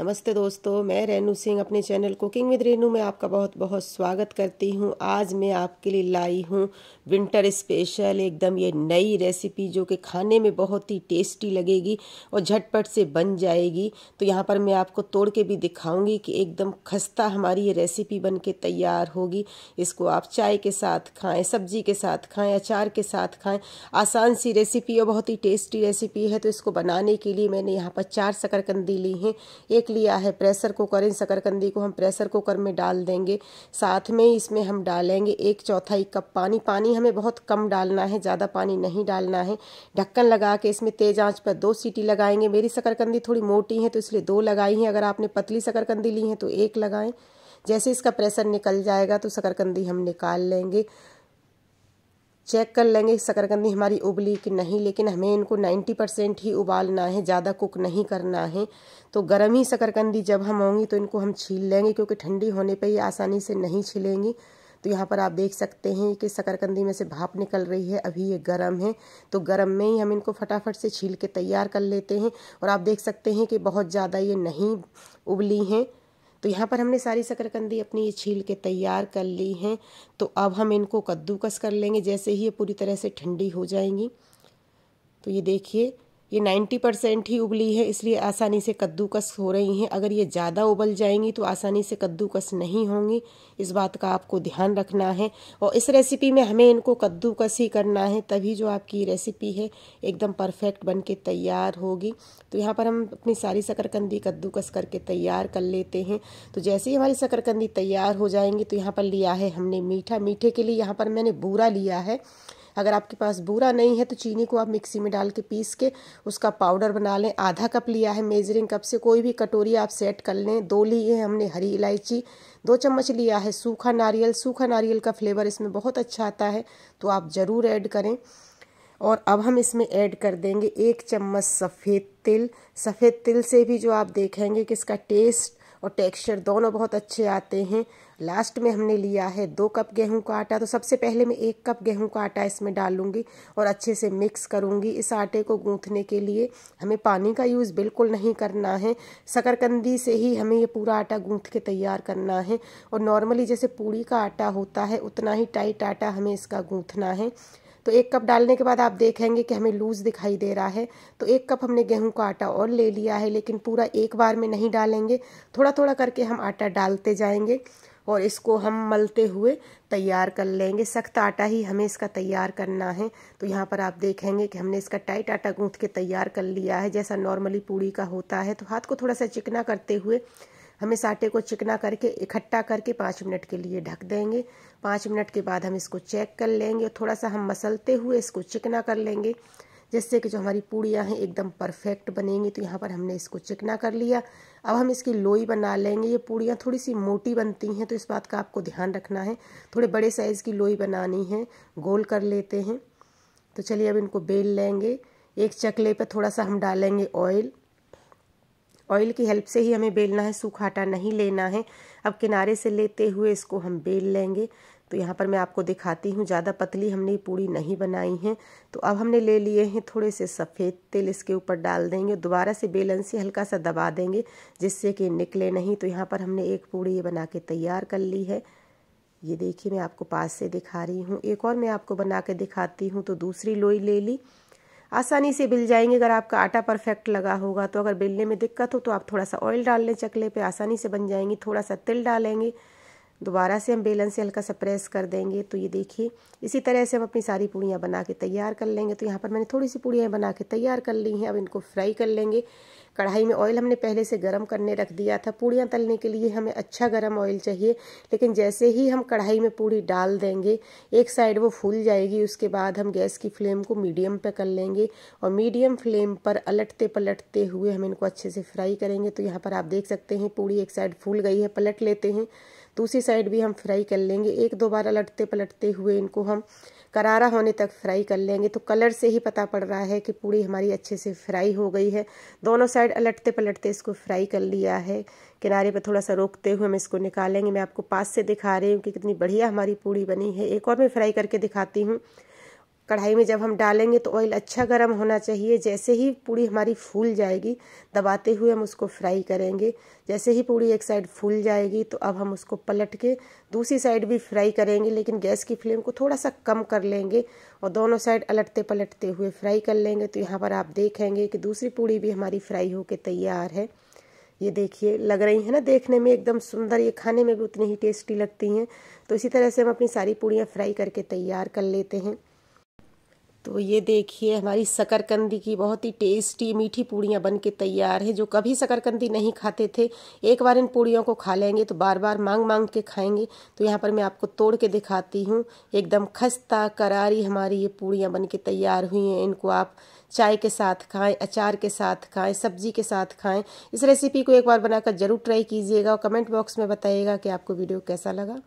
नमस्ते दोस्तों मैं रेनू सिंह अपने चैनल कुकिंग विद रेनू में आपका बहुत बहुत स्वागत करती हूँ आज मैं आपके लिए लाई हूँ विंटर स्पेशल एकदम ये नई रेसिपी जो कि खाने में बहुत ही टेस्टी लगेगी और झटपट से बन जाएगी तो यहाँ पर मैं आपको तोड़ के भी दिखाऊंगी कि एकदम खस्ता हमारी ये रेसिपी बन के तैयार होगी इसको आप चाय के साथ खाएँ सब्जी के साथ खाएँ अचार के साथ खाएँ आसान सी रेसिपी और बहुत ही टेस्टी रेसिपी है तो इसको बनाने के लिए मैंने यहाँ पर चार शकरकंदी ली हैं एक लिया है प्रेशर कुकर इन शकरकंदी को हम प्रेशर कुकर में डाल देंगे साथ में इसमें हम डालेंगे एक चौथाई कप पानी पानी हमें बहुत कम डालना है ज़्यादा पानी नहीं डालना है ढक्कन लगा के इसमें तेज आंच पर दो सीटी लगाएंगे मेरी शकरकंदी थोड़ी मोटी है तो इसलिए दो लगाई हैं अगर आपने पतली शकरकंदी ली है तो एक लगाएं जैसे इसका प्रेशर निकल जाएगा तो शकरकंदी हम निकाल लेंगे चेक कर लेंगे शकरकंदी हमारी उबली कि नहीं लेकिन हमें इनको 90 परसेंट ही उबालना है ज़्यादा कुक नहीं करना है तो गर्म ही शकरकंदी जब हम होंगी तो इनको हम छील लेंगे क्योंकि ठंडी होने पर ये आसानी से नहीं छिलेंगी तो यहाँ पर आप देख सकते हैं कि शकरकंदी में से भाप निकल रही है अभी ये गर्म है तो गर्म में ही हम इनको फटाफट से छील के तैयार कर लेते हैं और आप देख सकते हैं कि बहुत ज़्यादा ये नहीं उबली हैं तो यहाँ पर हमने सारी शकरकंदी अपनी ये छील के तैयार कर ली हैं तो अब हम इनको कद्दूकस कर लेंगे जैसे ही ये पूरी तरह से ठंडी हो जाएंगी तो ये देखिए ये 90 परसेंट ही उबली है इसलिए आसानी से कद्दूकस हो रही हैं अगर ये ज़्यादा उबल जाएंगी तो आसानी से कद्दूकस नहीं होंगी इस बात का आपको ध्यान रखना है और इस रेसिपी में हमें इनको कद्दूकस ही करना है तभी जो आपकी रेसिपी है एकदम परफेक्ट बन के तैयार होगी तो यहाँ पर हम अपनी सारी शकरकंदी कद्दूकस करके तैयार कर लेते हैं तो जैसे ही हमारी शकरकंदी तैयार हो जाएंगी तो यहाँ पर लिया है हमने मीठा मीठे के लिए यहाँ पर मैंने बूरा लिया है अगर आपके पास बूरा नहीं है तो चीनी को आप मिक्सी में डाल के पीस के उसका पाउडर बना लें आधा कप लिया है मेजरिंग कप से कोई भी कटोरी आप सेट कर लें दो ली है हमने हरी इलायची दो चम्मच लिया है सूखा नारियल सूखा नारियल का फ्लेवर इसमें बहुत अच्छा आता है तो आप ज़रूर ऐड करें और अब हम इसमें ऐड कर देंगे एक चम्मच सफ़ेद तिल सफ़ेद तिल से भी जो आप देखेंगे कि इसका टेस्ट और टेक्सचर दोनों बहुत अच्छे आते हैं लास्ट में हमने लिया है दो कप गेहूं का आटा तो सबसे पहले मैं एक कप गेहूं का आटा इसमें डालूंगी और अच्छे से मिक्स करूंगी इस आटे को गूंथने के लिए हमें पानी का यूज़ बिल्कुल नहीं करना है शकरकंदी से ही हमें ये पूरा आटा गूंथ के तैयार करना है और नॉर्मली जैसे पूड़ी का आटा होता है उतना ही टाइट आटा हमें इसका गूँथना है तो एक कप डालने के बाद आप देखेंगे कि हमें लूज़ दिखाई दे रहा है तो एक कप हमने गेहूं का आटा और ले लिया है लेकिन पूरा एक बार में नहीं डालेंगे थोड़ा थोड़ा करके हम आटा डालते जाएंगे और इसको हम मलते हुए तैयार कर लेंगे सख्त आटा ही हमें इसका तैयार करना है तो यहाँ पर आप देखेंगे कि हमने इसका टाइट आटा गूँथ के तैयार कर लिया है जैसा नॉर्मली पूड़ी का होता है तो हाथ को थोड़ा सा चिकना करते हुए हम इस आटे को चिकना करके इकट्ठा करके पाँच मिनट के लिए ढक देंगे पाँच मिनट के बाद हम इसको चेक कर लेंगे और थोड़ा सा हम मसलते हुए इसको चिकना कर लेंगे जिससे कि जो हमारी पूड़ियाँ हैं एकदम परफेक्ट बनेंगी तो यहाँ पर हमने इसको चिकना कर लिया अब हम इसकी लोई बना लेंगे ये पूड़ियाँ थोड़ी सी मोटी बनती हैं तो इस बात का आपको ध्यान रखना है थोड़े बड़े साइज़ की लोई बनानी है गोल कर लेते हैं तो चलिए अब इनको बेल लेंगे एक चकले पर थोड़ा सा हम डालेंगे ऑयल ऑयल की हेल्प से ही हमें बेलना है सूखा आटा नहीं लेना है अब किनारे से लेते हुए इसको हम बेल लेंगे तो यहाँ पर मैं आपको दिखाती हूँ ज़्यादा पतली हमने पूड़ी नहीं बनाई है तो अब हमने ले लिए हैं थोड़े से सफ़ेद तेल इसके ऊपर डाल देंगे दोबारा से बेलन से हल्का सा दबा देंगे जिससे कि निकले नहीं तो यहाँ पर हमने एक पूड़ी ये बना के तैयार कर ली है ये देखिए मैं आपको पास से दिखा रही हूँ एक और मैं आपको बना के दिखाती हूँ तो दूसरी लोई ले ली आसानी से बिल जाएंगे अगर आपका आटा परफेक्ट लगा होगा तो अगर बेलने में दिक्कत हो तो आप थोड़ा सा ऑयल डाल लें चकले पे आसानी से बन जाएंगी थोड़ा सा तिल डालेंगे दोबारा से हम बेलन से हल्का सा प्रेस कर देंगे तो ये देखिए इसी तरह से हम अपनी सारी पूड़ियाँ बना के तैयार कर लेंगे तो यहाँ पर मैंने थोड़ी सी पूड़ियाँ बना के तैयार कर ली हैं अब इनको फ्राई कर लेंगे कढ़ाई में ऑयल हमने पहले से गर्म करने रख दिया था पूड़ियाँ तलने के लिए हमें अच्छा गर्म ऑयल चाहिए लेकिन जैसे ही हम कढ़ाई में पूड़ी डाल देंगे एक साइड वो फूल जाएगी उसके बाद हम गैस की फ्लेम को मीडियम पर कर लेंगे और मीडियम फ्लेम पर अलटते पलटते हुए हम इनको अच्छे से फ्राई करेंगे तो यहाँ पर आप देख सकते हैं पूड़ी एक साइड फूल गई है पलट लेते हैं दूसरी साइड भी हम फ्राई कर लेंगे एक दो बार अलटते पलटते हुए इनको हम करारा होने तक फ्राई कर लेंगे तो कलर से ही पता पड़ रहा है कि पूड़ी हमारी अच्छे से फ्राई हो गई है दोनों साइड अलटते पलटते इसको फ्राई कर लिया है किनारे पर थोड़ा सा रोकते हुए हम इसको निकालेंगे मैं आपको पास से दिखा रही हूँ कि कितनी बढ़िया हमारी पूड़ी बनी है एक और मैं फ्राई करके दिखाती हूँ कढ़ाई में जब हम डालेंगे तो ऑयल अच्छा गर्म होना चाहिए जैसे ही पूड़ी हमारी फूल जाएगी दबाते हुए हम उसको फ्राई करेंगे जैसे ही पूड़ी एक साइड फूल जाएगी तो अब हम उसको पलट के दूसरी साइड भी फ्राई करेंगे लेकिन गैस की फ्लेम को थोड़ा सा कम कर लेंगे और दोनों साइड अलटते पलटते हुए फ्राई कर लेंगे तो यहाँ पर आप देखेंगे कि दूसरी पूड़ी भी हमारी फ्राई होकर तैयार है ये देखिए लग रही है ना देखने में एकदम सुंदर ये खाने में भी उतनी ही टेस्टी लगती हैं तो इसी तरह से हम अपनी सारी पूड़ियाँ फ्राई करके तैयार कर लेते हैं तो ये देखिए हमारी शकरकंदी की बहुत ही टेस्टी मीठी पूड़ियाँ बन के तैयार है जो कभी शकरकंदी नहीं खाते थे एक बार इन पूड़ियों को खा लेंगे तो बार बार मांग मांग के खाएंगे तो यहाँ पर मैं आपको तोड़ के दिखाती हूँ एकदम खस्ता करारी हमारी ये पूड़ियाँ बन के तैयार हुई हैं इनको आप चाय के साथ खाएं अचार के साथ खाएं सब्जी के साथ खाएं इस रेसिपी को एक बार बनाकर ज़रूर ट्राई कीजिएगा और कमेंट बॉक्स में बताइएगा कि आपको वीडियो कैसा लगा